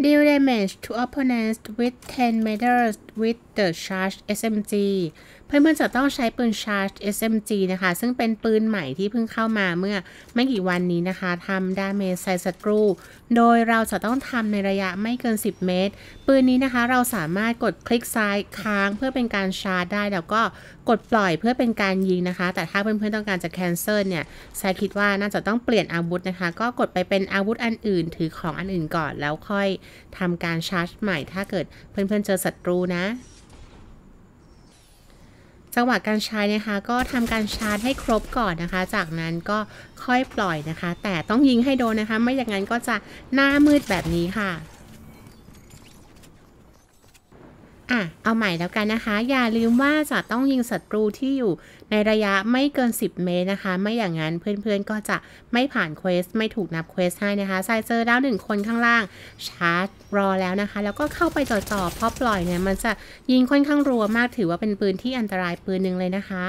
deal damage to opponents with 10 meters with the charge SMG เพื่อนๆจะต้องใช้ปืน charge SMG นะคะ ซึ่งเป็นปืนใหม่ที่เพิ่งเข้ามาเมื่อไม่กี่วันนี้นะคะทำดาเมจใส่ศัตรูโดยเราจะต้องทำในระยะไม่เกิน 10 เมตร ปืนนี้นะคะเราสามารถกดคลิกซ้ายค้างเพื่อเป็นการชาร์จได้แล้วก็กดปล่อยเพื่อเป็นการยิงนะคะ แต่ถ้าเพื่อนๆต้องการจะแคนเซิลเนี่ยสายคิดว่าน่าจะต้องเปลี่ยนอาวุธนะคะ ก็กดไปเป็นอาวุธอันอื่น ถือของอันอื่นก่อนแล้วค่อยทำการชาร์จใหม่ถ้าเกิดเพื่อนๆเจอศัตรูนะ จังหวะการใช้นะคะก็ทำการชาร์จให้ครบก่อนนะคะ จากนั้นก็ค่อยปล่อยนะคะ แต่ต้องยิงให้โดนนะคะ ไม่อย่างนั้นก็จะหน้ามืดแบบนี้ค่ะ่ะเอาใหม่แล้วกันนะคะ อย่าลืมว่าจะต้องยิงศัตรู ที่อยู่ในระยะไม่เกิน 10 เมตรนะคะ ไม่อย่างนั้นเพื่อนๆก็จะไม่ผ่านเควสไม่ถูกนับเควสให้นะคะส่เจอแล้วหนึ่งคนข้างล่างชาร์จรอแล้วนะคะแล้วก็เข้าไปจ่อๆพอปล่อยเนี่ยมันจะยิงค่อนข้างรัวมากถือว่าเป็นปืนที่อันตรายปืนหนึ่งเลยนะคะ